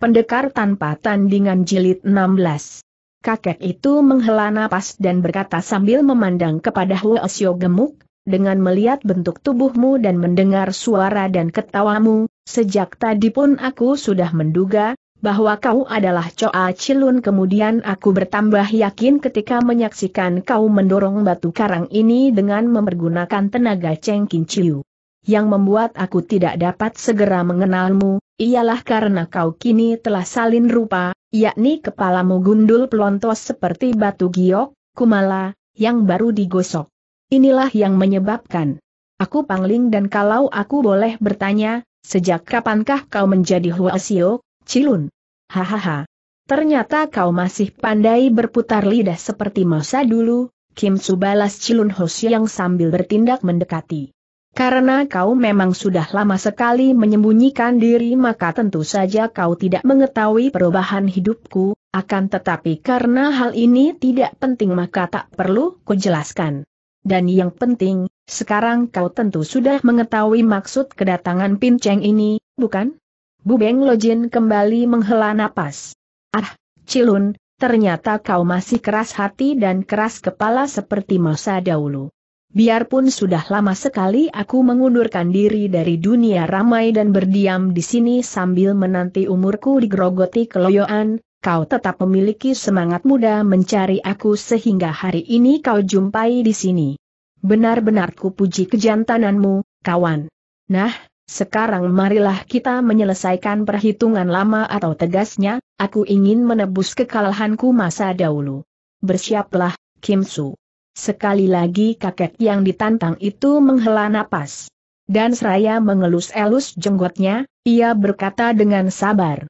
Pendekar tanpa tandingan jilid 16. Kakek itu menghela napas dan berkata sambil memandang kepada Huosio gemuk, dengan melihat bentuk tubuhmu dan mendengar suara dan ketawamu, sejak tadi pun aku sudah menduga, bahwa kau adalah Coa Cilun kemudian aku bertambah yakin ketika menyaksikan kau mendorong batu karang ini dengan mempergunakan tenaga Cheng Kin Chiu. Yang membuat aku tidak dapat segera mengenalmu, ialah karena kau kini telah salin rupa, yakni kepalamu gundul pelontos seperti batu giok, kumala, yang baru digosok. Inilah yang menyebabkan. Aku pangling dan kalau aku boleh bertanya, sejak kapankah kau menjadi Huasio, Cilun? Hahaha. Ternyata kau masih pandai berputar lidah seperti masa dulu, Kim Subalas Cilun Hosio yang sambil bertindak mendekati. Karena kau memang sudah lama sekali menyembunyikan diri maka tentu saja kau tidak mengetahui perubahan hidupku, akan tetapi karena hal ini tidak penting maka tak perlu kujelaskan. Dan yang penting, sekarang kau tentu sudah mengetahui maksud kedatangan Pinceng ini, bukan? Bu Beng Lojin kembali menghela napas. Ah, Cilun, ternyata kau masih keras hati dan keras kepala seperti masa dahulu. Biarpun sudah lama sekali aku mengundurkan diri dari dunia ramai dan berdiam di sini sambil menanti umurku digerogoti keloyoan, kau tetap memiliki semangat muda mencari aku sehingga hari ini kau jumpai di sini. Benar-benar kupuji kejantananmu, kawan. Nah, sekarang marilah kita menyelesaikan perhitungan lama atau tegasnya, aku ingin menebus kekalahanku masa dahulu. Bersiaplah, Kim Su. Sekali lagi kakek yang ditantang itu menghela napas. Dan seraya mengelus-elus jenggotnya, ia berkata dengan sabar.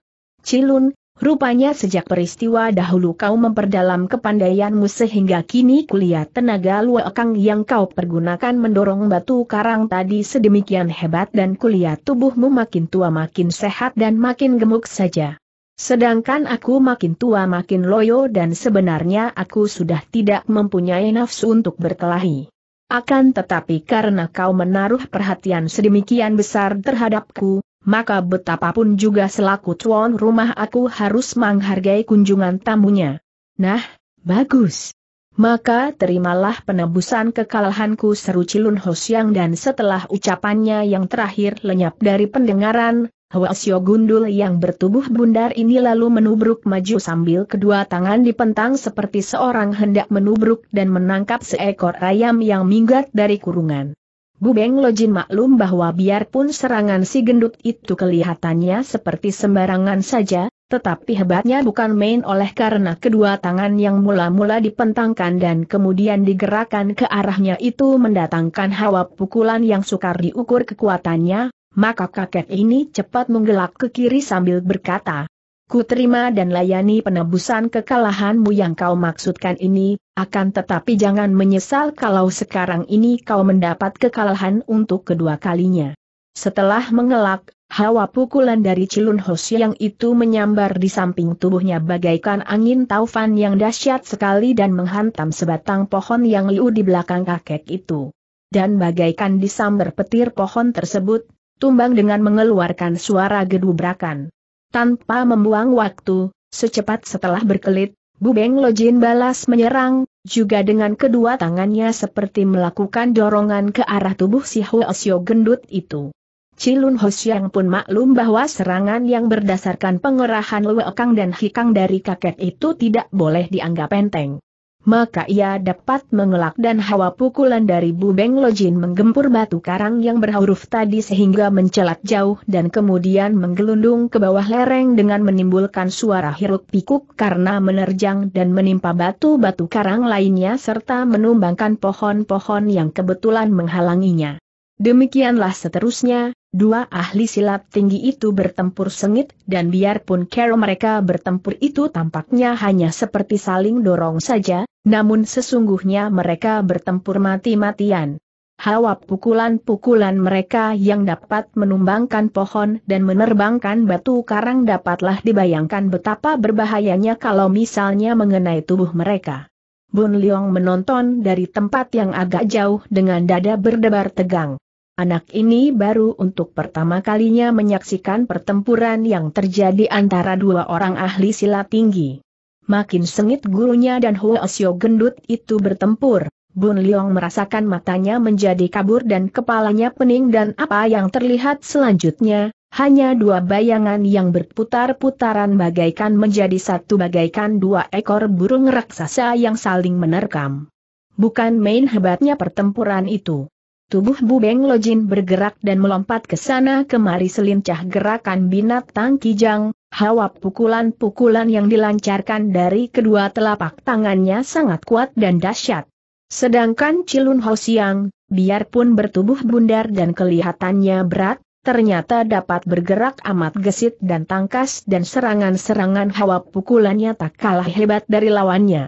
Cilun, rupanya sejak peristiwa dahulu kau memperdalam kepandaianmu sehingga kini kuliah tenaga luakang yang kau pergunakan mendorong batu karang tadi sedemikian hebat dan kuliah tubuhmu makin tua makin sehat dan makin gemuk saja. Sedangkan aku makin tua makin loyo dan sebenarnya aku sudah tidak mempunyai nafsu untuk berkelahi. Akan tetapi karena kau menaruh perhatian sedemikian besar terhadapku, maka betapapun juga selaku tuan rumah aku harus menghargai kunjungan tamunya. Nah, bagus. Maka terimalah penebusan kekalahanku seru Cilun Hosyang dan setelah ucapannya yang terakhir lenyap dari pendengaran, Hwasyo gundul yang bertubuh bundar ini lalu menubruk maju sambil kedua tangan dipentang seperti seorang hendak menubruk dan menangkap seekor ayam yang minggat dari kurungan. Gubeng Lojin maklum bahwa biarpun serangan si gendut itu kelihatannya seperti sembarangan saja, tetapi hebatnya bukan main oleh karena kedua tangan yang mula-mula dipentangkan dan kemudian digerakkan ke arahnya itu mendatangkan hawa pukulan yang sukar diukur kekuatannya, maka kakek ini cepat menggelak ke kiri sambil berkata, Ku terima dan layani penebusan kekalahanmu yang kau maksudkan ini, akan tetapi jangan menyesal kalau sekarang ini kau mendapat kekalahan untuk kedua kalinya. Setelah mengelak, hawa pukulan dari Cilun hoshi yang itu menyambar di samping tubuhnya bagaikan angin taufan yang dahsyat sekali dan menghantam sebatang pohon yang liu di belakang kakek itu. Dan bagaikan disambar petir pohon tersebut, tumbang dengan mengeluarkan suara gedubrakan. Tanpa membuang waktu, secepat setelah berkelit, Bubeng Lojin balas menyerang, juga dengan kedua tangannya seperti melakukan dorongan ke arah tubuh si Hoesio gendut itu. Cilun Hosyang pun maklum bahwa serangan yang berdasarkan pengerahan Kang dan Hikang dari kakek itu tidak boleh dianggap enteng maka ia dapat mengelak dan hawa pukulan dari Bubeng Lojin menggempur batu karang yang berhuruf tadi sehingga mencelat jauh dan kemudian menggelundung ke bawah lereng dengan menimbulkan suara hiruk pikuk karena menerjang dan menimpa batu-batu karang lainnya serta menumbangkan pohon-pohon yang kebetulan menghalanginya. Demikianlah seterusnya, Dua ahli silat tinggi itu bertempur sengit dan biarpun kero mereka bertempur itu tampaknya hanya seperti saling dorong saja, namun sesungguhnya mereka bertempur mati-matian. Hawa pukulan-pukulan mereka yang dapat menumbangkan pohon dan menerbangkan batu karang dapatlah dibayangkan betapa berbahayanya kalau misalnya mengenai tubuh mereka. Bun Leong menonton dari tempat yang agak jauh dengan dada berdebar tegang. Anak ini baru untuk pertama kalinya menyaksikan pertempuran yang terjadi antara dua orang ahli silat tinggi. Makin sengit gurunya dan Xiao gendut itu bertempur, Bun Liong merasakan matanya menjadi kabur dan kepalanya pening dan apa yang terlihat selanjutnya, hanya dua bayangan yang berputar-putaran bagaikan menjadi satu bagaikan dua ekor burung raksasa yang saling menerkam. Bukan main hebatnya pertempuran itu. Tubuh Bu Bubeng Lojin bergerak dan melompat ke sana kemari selincah gerakan binatang kijang, hawa pukulan-pukulan yang dilancarkan dari kedua telapak tangannya sangat kuat dan dahsyat. Sedangkan Cilun Hosiang, biarpun bertubuh bundar dan kelihatannya berat, ternyata dapat bergerak amat gesit dan tangkas dan serangan-serangan hawa pukulannya tak kalah hebat dari lawannya.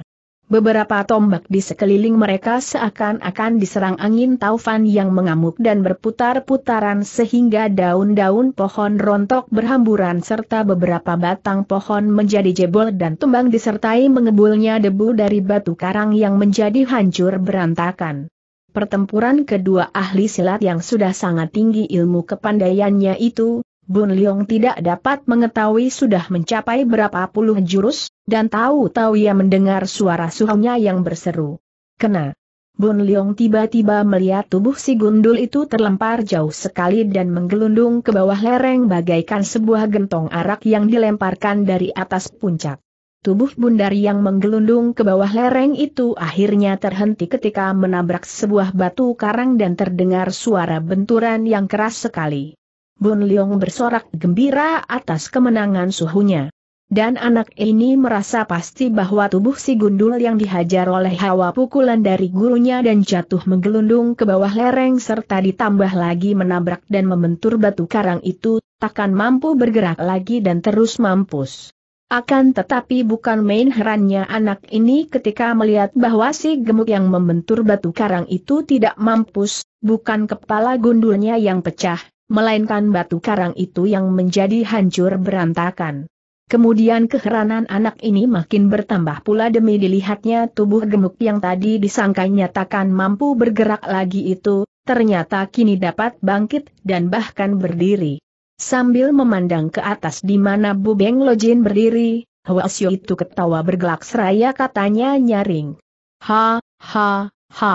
Beberapa tombak di sekeliling mereka seakan-akan diserang angin taufan yang mengamuk dan berputar-putaran sehingga daun-daun pohon rontok berhamburan serta beberapa batang pohon menjadi jebol dan tumbang disertai mengebulnya debu dari batu karang yang menjadi hancur berantakan. Pertempuran kedua ahli silat yang sudah sangat tinggi ilmu kepandaiannya itu, Bun Leong tidak dapat mengetahui sudah mencapai berapa puluh jurus, dan tahu-tahu ia mendengar suara suhunya yang berseru. Kena. Bun Leong tiba-tiba melihat tubuh si gundul itu terlempar jauh sekali dan menggelundung ke bawah lereng bagaikan sebuah gentong arak yang dilemparkan dari atas puncak. Tubuh bundar yang menggelundung ke bawah lereng itu akhirnya terhenti ketika menabrak sebuah batu karang dan terdengar suara benturan yang keras sekali. Bun Leong bersorak gembira atas kemenangan suhunya. Dan anak ini merasa pasti bahwa tubuh si gundul yang dihajar oleh hawa pukulan dari gurunya dan jatuh menggelundung ke bawah lereng serta ditambah lagi menabrak dan membentur batu karang itu, takkan mampu bergerak lagi dan terus mampus. Akan tetapi bukan main herannya anak ini ketika melihat bahwa si gemuk yang membentur batu karang itu tidak mampus, bukan kepala gundulnya yang pecah, melainkan batu karang itu yang menjadi hancur berantakan. Kemudian keheranan anak ini makin bertambah pula demi dilihatnya tubuh gemuk yang tadi disangka nyatakan mampu bergerak lagi itu, ternyata kini dapat bangkit dan bahkan berdiri. Sambil memandang ke atas di mana Bu Beng Lojin berdiri, Hwa Hwasyo itu ketawa bergelak seraya katanya nyaring. Ha, ha, ha.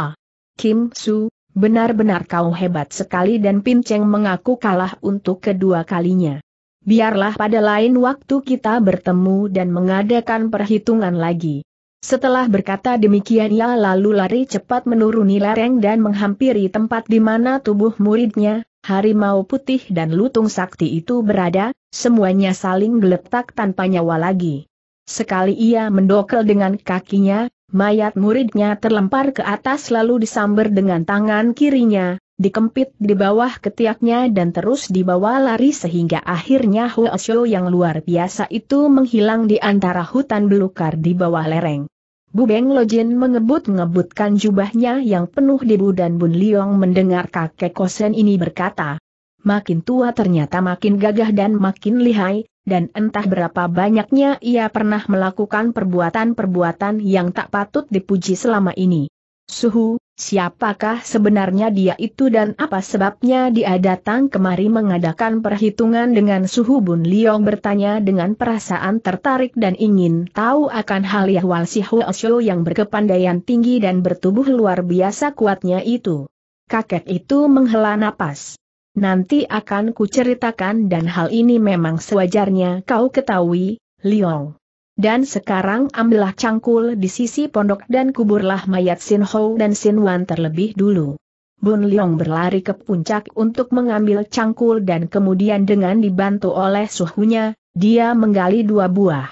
Kim Su, Benar-benar kau hebat sekali dan Pinceng mengaku kalah untuk kedua kalinya. Biarlah pada lain waktu kita bertemu dan mengadakan perhitungan lagi. Setelah berkata demikian ia lalu lari cepat menuruni lereng dan menghampiri tempat di mana tubuh muridnya, harimau putih dan lutung sakti itu berada, semuanya saling geletak tanpa nyawa lagi. Sekali ia mendokel dengan kakinya, Mayat muridnya terlempar ke atas lalu disambar dengan tangan kirinya, dikempit di bawah ketiaknya dan terus dibawa lari sehingga akhirnya Xiu yang luar biasa itu menghilang di antara hutan belukar di bawah lereng. Bu Beng Lojin mengebut-ngebutkan jubahnya yang penuh debu dan Bun Liong mendengar kakek kosen ini berkata, makin tua ternyata makin gagah dan makin lihai, dan entah berapa banyaknya ia pernah melakukan perbuatan-perbuatan yang tak patut dipuji selama ini. Suhu, siapakah sebenarnya dia itu dan apa sebabnya dia datang kemari mengadakan perhitungan dengan Suhu Bun Liong bertanya dengan perasaan tertarik dan ingin tahu akan hal Yahwal Si Huasyo yang berkepandaian tinggi dan bertubuh luar biasa kuatnya itu. Kakek itu menghela napas nanti akan kuceritakan dan hal ini memang sewajarnya kau ketahui, Liong. Dan sekarang ambillah cangkul di sisi pondok dan kuburlah mayat Sin Ho dan Sin Wan terlebih dulu. Bun Liong berlari ke puncak untuk mengambil cangkul dan kemudian dengan dibantu oleh suhunya, dia menggali dua buah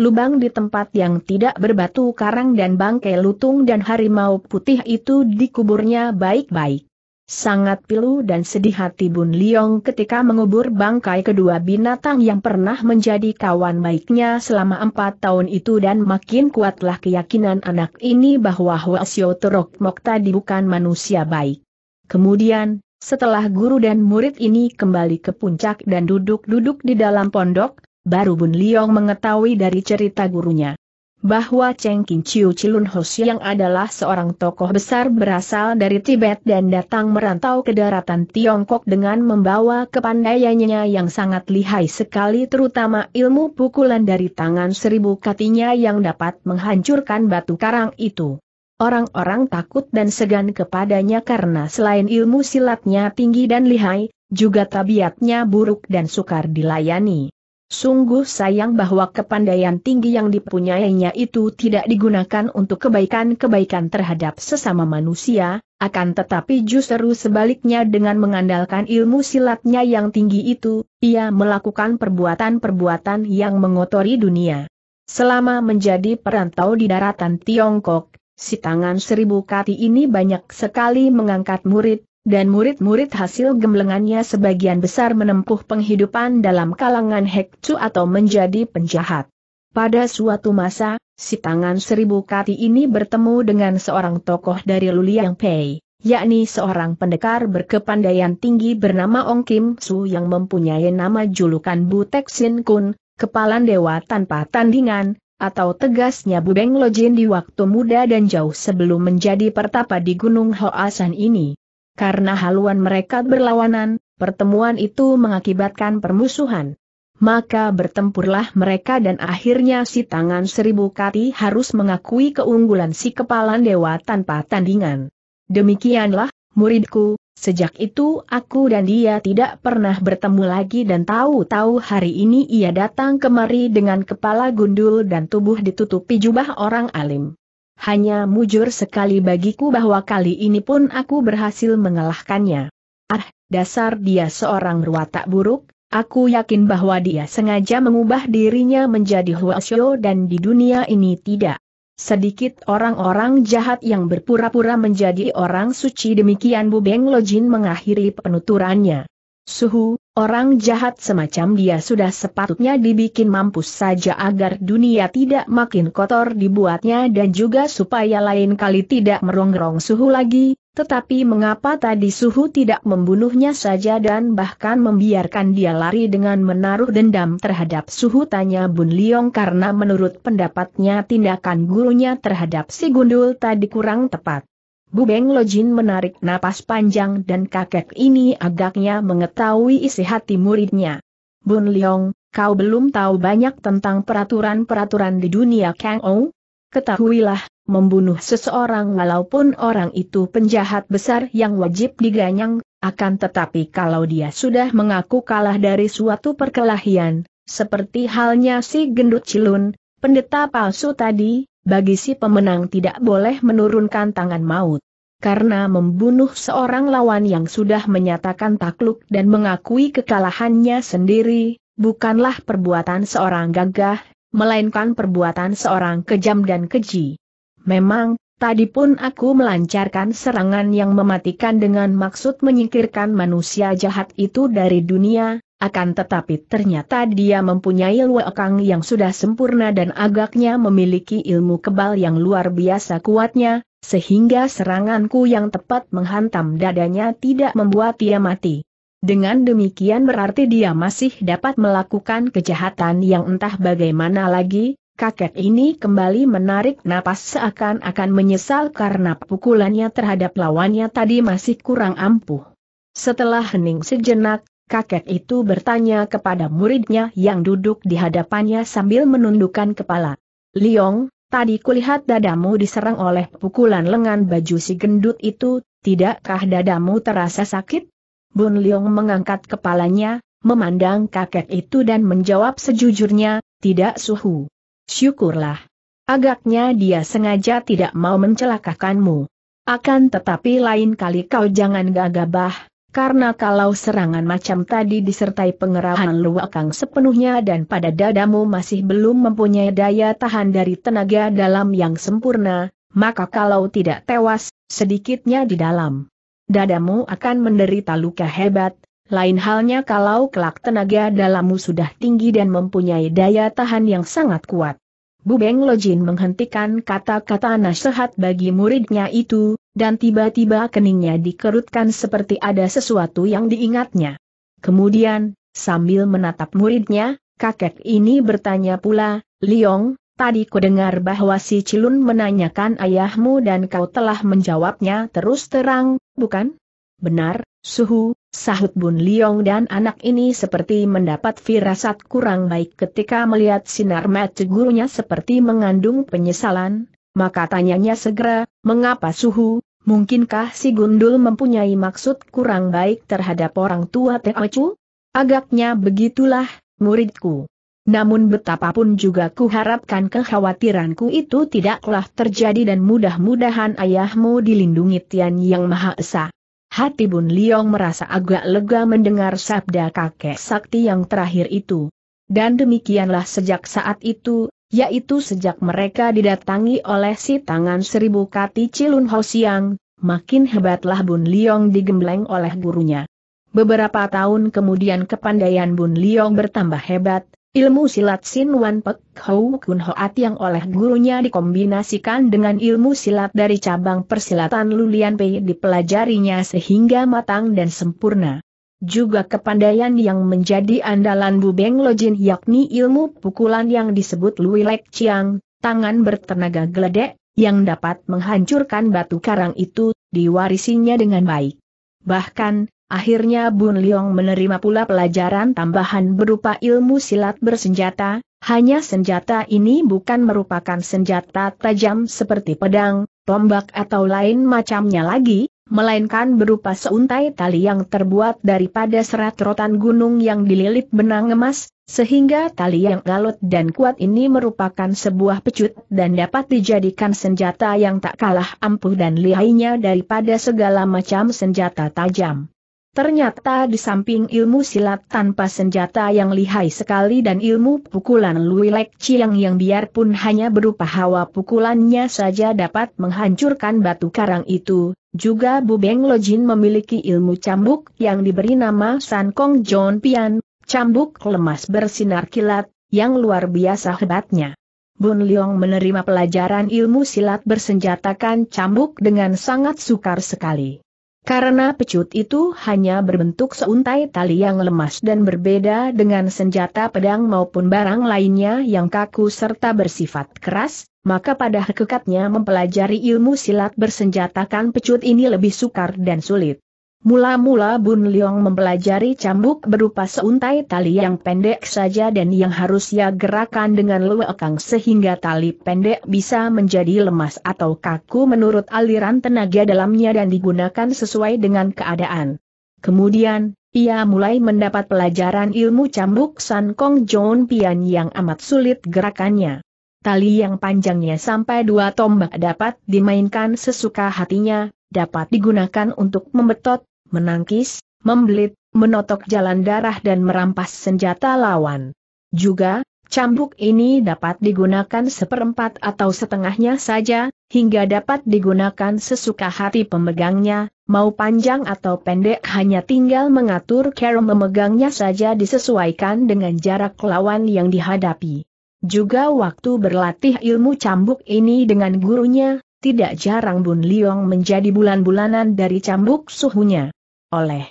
lubang di tempat yang tidak berbatu karang dan bangkai lutung dan harimau putih itu dikuburnya baik-baik. Sangat pilu dan sedih hati Bun Liong ketika mengubur bangkai kedua binatang yang pernah menjadi kawan baiknya selama empat tahun itu dan makin kuatlah keyakinan anak ini bahwa Hoasio Terok Mok tadi bukan manusia baik. Kemudian, setelah guru dan murid ini kembali ke puncak dan duduk-duduk di dalam pondok, baru Bun Liong mengetahui dari cerita gurunya bahwa Cheng Kin Chiu Chilun Hos yang adalah seorang tokoh besar berasal dari Tibet dan datang merantau ke daratan Tiongkok dengan membawa kepandaiannya yang sangat lihai sekali terutama ilmu pukulan dari tangan seribu katinya yang dapat menghancurkan batu karang itu. Orang-orang takut dan segan kepadanya karena selain ilmu silatnya tinggi dan lihai, juga tabiatnya buruk dan sukar dilayani. Sungguh sayang bahwa kepandaian tinggi yang dipunyainya itu tidak digunakan untuk kebaikan-kebaikan terhadap sesama manusia, akan tetapi justru sebaliknya dengan mengandalkan ilmu silatnya yang tinggi itu, ia melakukan perbuatan-perbuatan yang mengotori dunia. Selama menjadi perantau di daratan Tiongkok, si tangan seribu kati ini banyak sekali mengangkat murid, dan murid-murid hasil gemblengannya sebagian besar menempuh penghidupan dalam kalangan hekcu atau menjadi penjahat. Pada suatu masa, si tangan seribu kati ini bertemu dengan seorang tokoh dari Luliang Pei, yakni seorang pendekar berkepandaian tinggi bernama Ong Kim Su yang mempunyai nama julukan Butek Sin Kun, Kepalan Dewa Tanpa Tandingan, atau tegasnya Bubeng Lojin di waktu muda dan jauh sebelum menjadi pertapa di Gunung Hoasan ini. Karena haluan mereka berlawanan, pertemuan itu mengakibatkan permusuhan. Maka bertempurlah mereka dan akhirnya si tangan seribu kati harus mengakui keunggulan si kepalan dewa tanpa tandingan. Demikianlah, muridku, sejak itu aku dan dia tidak pernah bertemu lagi dan tahu-tahu hari ini ia datang kemari dengan kepala gundul dan tubuh ditutupi jubah orang alim hanya mujur sekali bagiku bahwa kali ini pun aku berhasil mengalahkannya. Ah, dasar dia seorang ruwata buruk, aku yakin bahwa dia sengaja mengubah dirinya menjadi Huasyo dan di dunia ini tidak. Sedikit orang-orang jahat yang berpura-pura menjadi orang suci demikian Bu Beng Lojin mengakhiri penuturannya. Suhu, Orang jahat semacam dia sudah sepatutnya dibikin mampus saja agar dunia tidak makin kotor dibuatnya dan juga supaya lain kali tidak merongrong suhu lagi, tetapi mengapa tadi suhu tidak membunuhnya saja dan bahkan membiarkan dia lari dengan menaruh dendam terhadap suhu tanya Bun Liong karena menurut pendapatnya tindakan gurunya terhadap si gundul tadi kurang tepat. Bubeng Lojin menarik napas panjang dan kakek ini agaknya mengetahui isi hati muridnya. Bun Leong, kau belum tahu banyak tentang peraturan-peraturan di dunia Kang Ou? Ketahuilah, membunuh seseorang walaupun orang itu penjahat besar yang wajib diganyang, akan tetapi kalau dia sudah mengaku kalah dari suatu perkelahian, seperti halnya si gendut cilun, pendeta palsu tadi, bagi si pemenang tidak boleh menurunkan tangan maut. Karena membunuh seorang lawan yang sudah menyatakan takluk dan mengakui kekalahannya sendiri, bukanlah perbuatan seorang gagah, melainkan perbuatan seorang kejam dan keji. Memang, tadi pun aku melancarkan serangan yang mematikan dengan maksud menyingkirkan manusia jahat itu dari dunia, akan tetapi ternyata dia mempunyai luakang yang sudah sempurna dan agaknya memiliki ilmu kebal yang luar biasa kuatnya, sehingga seranganku yang tepat menghantam dadanya tidak membuat dia mati. Dengan demikian berarti dia masih dapat melakukan kejahatan yang entah bagaimana lagi, kakek ini kembali menarik napas seakan-akan menyesal karena pukulannya terhadap lawannya tadi masih kurang ampuh. Setelah hening sejenak, Kakek itu bertanya kepada muridnya yang duduk di hadapannya sambil menundukkan kepala. Liong, tadi kulihat dadamu diserang oleh pukulan lengan baju si gendut itu, tidakkah dadamu terasa sakit? Bun Liong mengangkat kepalanya, memandang kakek itu dan menjawab sejujurnya, tidak suhu. Syukurlah. Agaknya dia sengaja tidak mau mencelakakanmu. Akan tetapi lain kali kau jangan gagabah, karena kalau serangan macam tadi disertai pengerahan luakang sepenuhnya dan pada dadamu masih belum mempunyai daya tahan dari tenaga dalam yang sempurna, maka kalau tidak tewas, sedikitnya di dalam dadamu akan menderita luka hebat, lain halnya kalau kelak tenaga dalammu sudah tinggi dan mempunyai daya tahan yang sangat kuat. Bu Beng Lojin menghentikan kata-kata nasihat bagi muridnya itu, dan tiba-tiba keningnya dikerutkan seperti ada sesuatu yang diingatnya. Kemudian, sambil menatap muridnya, kakek ini bertanya pula, Liong, tadi dengar bahwa si Cilun menanyakan ayahmu dan kau telah menjawabnya terus terang, bukan? Benar, Suhu, sahut Bun Liong dan anak ini seperti mendapat firasat kurang baik ketika melihat sinar mata gurunya seperti mengandung penyesalan, maka tanyanya segera, Mengapa suhu? Mungkinkah si Gundul mempunyai maksud kurang baik terhadap orang tua Teocu? Agaknya begitulah, muridku. Namun betapapun juga kuharapkan kekhawatiranku itu tidaklah terjadi dan mudah-mudahan ayahmu dilindungi Tian Yang Maha Esa. Hati Bun Liong merasa agak lega mendengar sabda kakek sakti yang terakhir itu. Dan demikianlah sejak saat itu, yaitu sejak mereka didatangi oleh si tangan seribu kati Cilun Ho makin hebatlah Bun Liong digembleng oleh gurunya. Beberapa tahun kemudian kepandaian Bun Liong bertambah hebat, ilmu silat Sin Wan Pek Hou Kun Hoat yang oleh gurunya dikombinasikan dengan ilmu silat dari cabang persilatan Lulian Pei dipelajarinya sehingga matang dan sempurna juga kepandaian yang menjadi andalan Bu Beng Lojin yakni ilmu pukulan yang disebut Lui Lek Chiang, tangan bertenaga geledek, yang dapat menghancurkan batu karang itu, diwarisinya dengan baik. Bahkan, akhirnya Bun Leong menerima pula pelajaran tambahan berupa ilmu silat bersenjata, hanya senjata ini bukan merupakan senjata tajam seperti pedang, tombak atau lain macamnya lagi, melainkan berupa seuntai tali yang terbuat daripada serat rotan gunung yang dililit benang emas, sehingga tali yang galut dan kuat ini merupakan sebuah pecut dan dapat dijadikan senjata yang tak kalah ampuh dan lihainya daripada segala macam senjata tajam. Ternyata di samping ilmu silat tanpa senjata yang lihai sekali dan ilmu pukulan Luilek Chiang yang biarpun hanya berupa hawa pukulannya saja dapat menghancurkan batu karang itu, juga Bu Beng Lojin memiliki ilmu cambuk yang diberi nama San Kong John Pian, cambuk lemas bersinar kilat, yang luar biasa hebatnya. Bun Leong menerima pelajaran ilmu silat bersenjatakan cambuk dengan sangat sukar sekali. Karena pecut itu hanya berbentuk seuntai tali yang lemas dan berbeda dengan senjata pedang maupun barang lainnya yang kaku serta bersifat keras, maka pada hakikatnya mempelajari ilmu silat bersenjatakan pecut ini lebih sukar dan sulit. Mula-mula Bun Leong mempelajari cambuk berupa seuntai tali yang pendek saja dan yang harus ia gerakan dengan lewekang sehingga tali pendek bisa menjadi lemas atau kaku menurut aliran tenaga dalamnya dan digunakan sesuai dengan keadaan. Kemudian, ia mulai mendapat pelajaran ilmu cambuk San Kong John Pian yang amat sulit gerakannya. Tali yang panjangnya sampai dua tombak dapat dimainkan sesuka hatinya, dapat digunakan untuk membetot, menangkis, membelit, menotok jalan darah dan merampas senjata lawan. Juga, cambuk ini dapat digunakan seperempat atau setengahnya saja, hingga dapat digunakan sesuka hati pemegangnya, mau panjang atau pendek hanya tinggal mengatur cara memegangnya saja disesuaikan dengan jarak lawan yang dihadapi. Juga waktu berlatih ilmu cambuk ini dengan gurunya, tidak jarang Bun Liong menjadi bulan-bulanan dari cambuk suhunya oleh.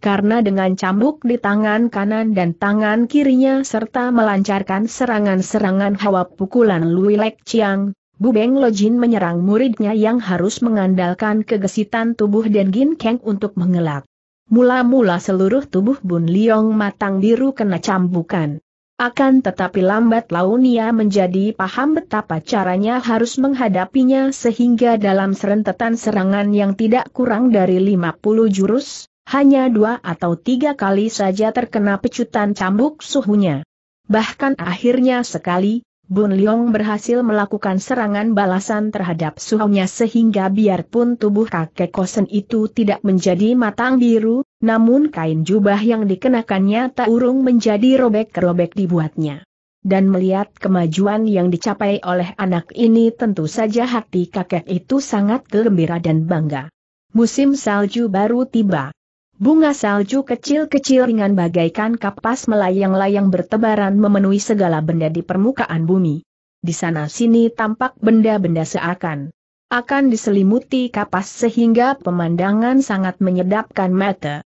Karena dengan cambuk di tangan kanan dan tangan kirinya serta melancarkan serangan-serangan hawa pukulan Lui Lek Chiang, Lo Jin menyerang muridnya yang harus mengandalkan kegesitan tubuh dan keng untuk mengelak. Mula-mula seluruh tubuh Bun Liong matang biru kena cambukan. Akan tetapi lambat laun ia menjadi paham betapa caranya harus menghadapinya sehingga dalam serentetan serangan yang tidak kurang dari 50 jurus, hanya dua atau tiga kali saja terkena pecutan cambuk suhunya. Bahkan akhirnya sekali, Bun Leong berhasil melakukan serangan balasan terhadap suhunya sehingga biarpun tubuh kakek kosen itu tidak menjadi matang biru, namun kain jubah yang dikenakannya tak urung menjadi robek-robek dibuatnya. Dan melihat kemajuan yang dicapai oleh anak ini tentu saja hati kakek itu sangat gembira dan bangga. Musim salju baru tiba. Bunga salju kecil-kecil ringan bagaikan kapas melayang-layang bertebaran memenuhi segala benda di permukaan bumi. Di sana-sini tampak benda-benda seakan akan diselimuti kapas sehingga pemandangan sangat menyedapkan mata.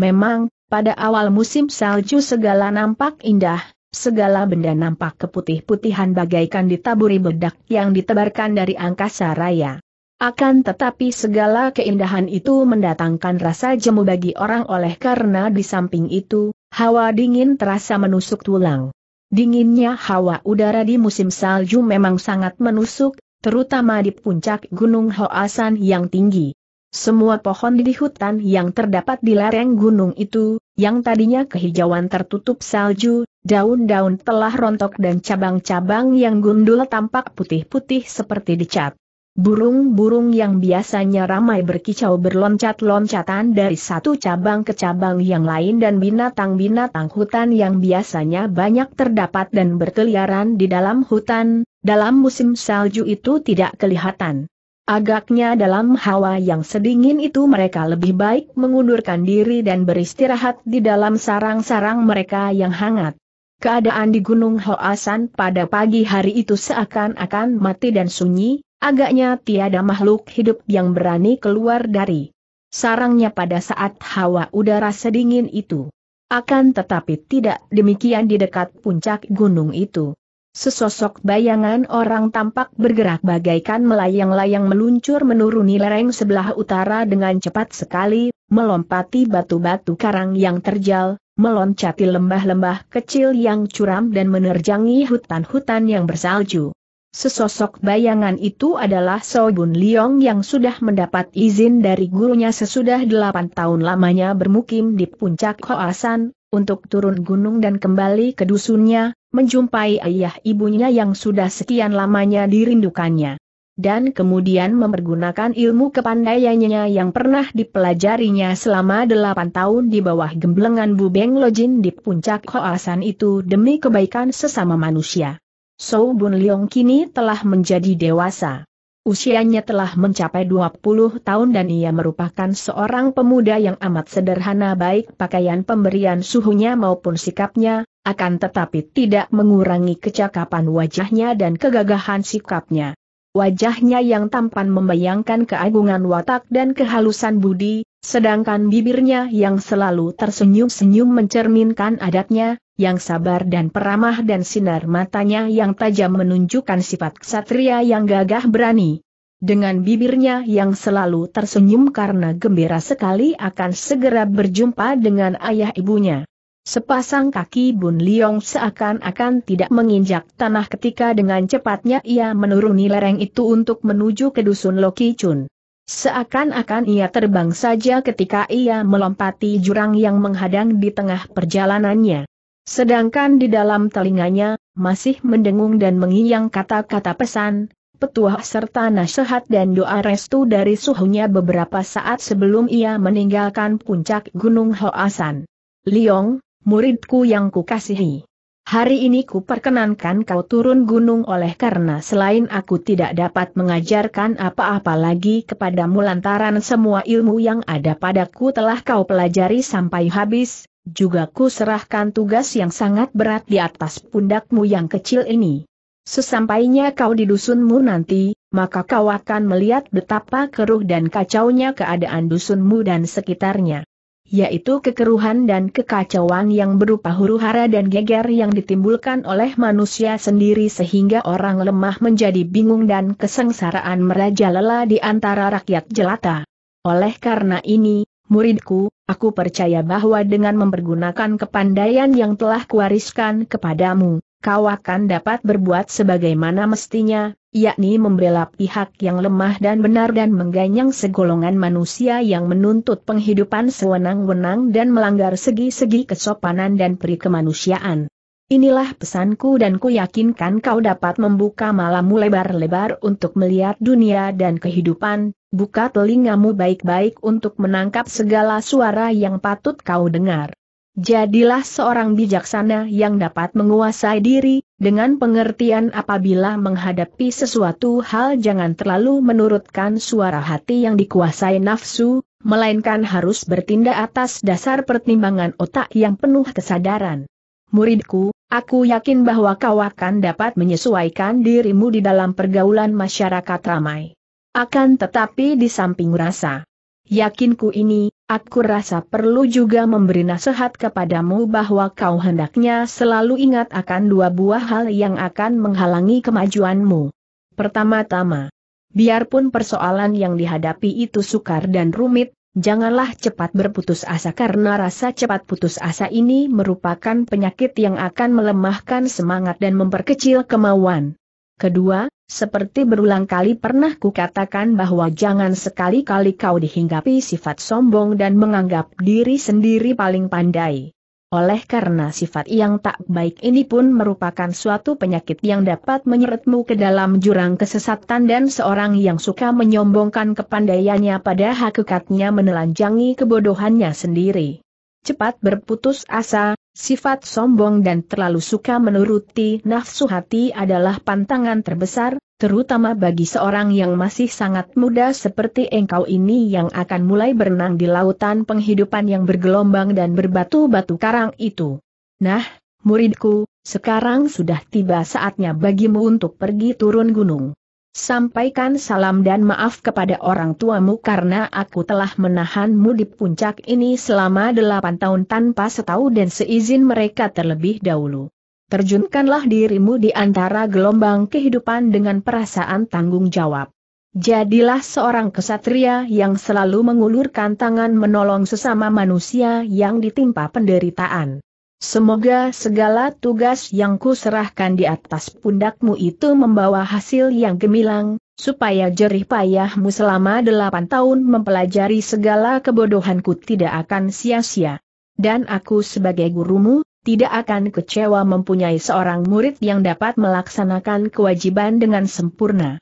Memang, pada awal musim salju segala nampak indah, segala benda nampak keputih-putihan bagaikan ditaburi bedak yang ditebarkan dari angkasa raya. Akan tetapi segala keindahan itu mendatangkan rasa jemu bagi orang oleh karena di samping itu, hawa dingin terasa menusuk tulang. Dinginnya hawa udara di musim salju memang sangat menusuk, terutama di puncak Gunung Hoasan yang tinggi. Semua pohon di hutan yang terdapat di lereng gunung itu, yang tadinya kehijauan tertutup salju, daun-daun telah rontok dan cabang-cabang yang gundul tampak putih-putih seperti dicat. Burung-burung yang biasanya ramai berkicau berloncat-loncatan dari satu cabang ke cabang yang lain dan binatang-binatang hutan yang biasanya banyak terdapat dan berkeliaran di dalam hutan, dalam musim salju itu tidak kelihatan. Agaknya dalam hawa yang sedingin itu mereka lebih baik mengundurkan diri dan beristirahat di dalam sarang-sarang mereka yang hangat. Keadaan di Gunung Hoasan pada pagi hari itu seakan-akan mati dan sunyi, agaknya tiada makhluk hidup yang berani keluar dari sarangnya pada saat hawa udara sedingin itu. Akan tetapi tidak demikian di dekat puncak gunung itu. Sesosok bayangan orang tampak bergerak bagaikan melayang-layang meluncur menuruni lereng sebelah utara dengan cepat sekali, melompati batu-batu karang yang terjal, meloncati lembah-lembah kecil yang curam dan menerjangi hutan-hutan yang bersalju. Sesosok bayangan itu adalah So Soibun Liong yang sudah mendapat izin dari gurunya sesudah delapan tahun lamanya bermukim di puncak Hoasan, untuk turun gunung dan kembali ke dusunnya, menjumpai ayah ibunya yang sudah sekian lamanya dirindukannya. Dan kemudian mempergunakan ilmu kepandaiannya yang pernah dipelajarinya selama delapan tahun di bawah gemblengan Bubeng Lojin di puncak Hoasan itu demi kebaikan sesama manusia. Sou Bun Leong kini telah menjadi dewasa. Usianya telah mencapai 20 tahun dan ia merupakan seorang pemuda yang amat sederhana baik pakaian pemberian suhunya maupun sikapnya, akan tetapi tidak mengurangi kecakapan wajahnya dan kegagahan sikapnya. Wajahnya yang tampan membayangkan keagungan watak dan kehalusan budi, sedangkan bibirnya yang selalu tersenyum-senyum mencerminkan adatnya, yang sabar dan peramah dan sinar matanya yang tajam menunjukkan sifat ksatria yang gagah berani. Dengan bibirnya yang selalu tersenyum karena gembira sekali akan segera berjumpa dengan ayah ibunya. Sepasang kaki Bun Liong seakan-akan tidak menginjak tanah ketika dengan cepatnya ia menuruni lereng itu untuk menuju ke dusun Loki Chun. Seakan-akan ia terbang saja ketika ia melompati jurang yang menghadang di tengah perjalanannya. Sedangkan di dalam telinganya, masih mendengung dan mengiang kata-kata pesan, petuah serta nasihat dan doa restu dari suhunya beberapa saat sebelum ia meninggalkan puncak Gunung Hoasan. Liong, muridku yang kukasihi. Hari ini ku perkenankan kau turun gunung oleh karena selain aku tidak dapat mengajarkan apa-apa lagi kepadamu lantaran semua ilmu yang ada padaku telah kau pelajari sampai habis, juga ku serahkan tugas yang sangat berat di atas pundakmu yang kecil ini. Sesampainya kau di dusunmu nanti, maka kau akan melihat betapa keruh dan kacaunya keadaan dusunmu dan sekitarnya. Yaitu kekeruhan dan kekacauan yang berupa huru-hara dan geger yang ditimbulkan oleh manusia sendiri sehingga orang lemah menjadi bingung dan kesengsaraan merajalela di antara rakyat jelata. Oleh karena ini, muridku, aku percaya bahwa dengan mempergunakan kepandaian yang telah kuwariskan kepadamu, kau akan dapat berbuat sebagaimana mestinya, yakni membela pihak yang lemah dan benar dan mengganyang segolongan manusia yang menuntut penghidupan sewenang-wenang dan melanggar segi-segi kesopanan dan perikemanusiaan. Inilah pesanku dan ku yakinkan kau dapat membuka malammu lebar-lebar untuk melihat dunia dan kehidupan, buka telingamu baik-baik untuk menangkap segala suara yang patut kau dengar. Jadilah seorang bijaksana yang dapat menguasai diri, dengan pengertian apabila menghadapi sesuatu hal jangan terlalu menurutkan suara hati yang dikuasai nafsu, melainkan harus bertindak atas dasar pertimbangan otak yang penuh kesadaran. Muridku, Aku yakin bahwa kau akan dapat menyesuaikan dirimu di dalam pergaulan masyarakat ramai. Akan tetapi di samping rasa. Yakinku ini, aku rasa perlu juga memberi nasihat kepadamu bahwa kau hendaknya selalu ingat akan dua buah hal yang akan menghalangi kemajuanmu. Pertama-tama, biarpun persoalan yang dihadapi itu sukar dan rumit, janganlah cepat berputus asa karena rasa cepat putus asa ini merupakan penyakit yang akan melemahkan semangat dan memperkecil kemauan. Kedua, seperti berulang kali pernah kukatakan bahwa jangan sekali-kali kau dihinggapi sifat sombong dan menganggap diri sendiri paling pandai. Oleh karena sifat yang tak baik ini pun merupakan suatu penyakit yang dapat menyeretmu ke dalam jurang kesesatan dan seorang yang suka menyombongkan kepandaiannya pada hakikatnya menelanjangi kebodohannya sendiri. Cepat berputus asa, sifat sombong dan terlalu suka menuruti nafsu hati adalah pantangan terbesar, terutama bagi seorang yang masih sangat muda seperti engkau ini yang akan mulai berenang di lautan penghidupan yang bergelombang dan berbatu-batu karang itu. Nah, muridku, sekarang sudah tiba saatnya bagimu untuk pergi turun gunung. Sampaikan salam dan maaf kepada orang tuamu karena aku telah menahanmu di puncak ini selama delapan tahun tanpa setahu dan seizin mereka terlebih dahulu. Terjunkanlah dirimu di antara gelombang kehidupan dengan perasaan tanggung jawab. Jadilah seorang kesatria yang selalu mengulurkan tangan menolong sesama manusia yang ditimpa penderitaan. Semoga segala tugas yang kuserahkan di atas pundakmu itu membawa hasil yang gemilang, supaya jerih payahmu selama delapan tahun mempelajari segala kebodohanku tidak akan sia-sia. Dan aku sebagai gurumu, tidak akan kecewa mempunyai seorang murid yang dapat melaksanakan kewajiban dengan sempurna.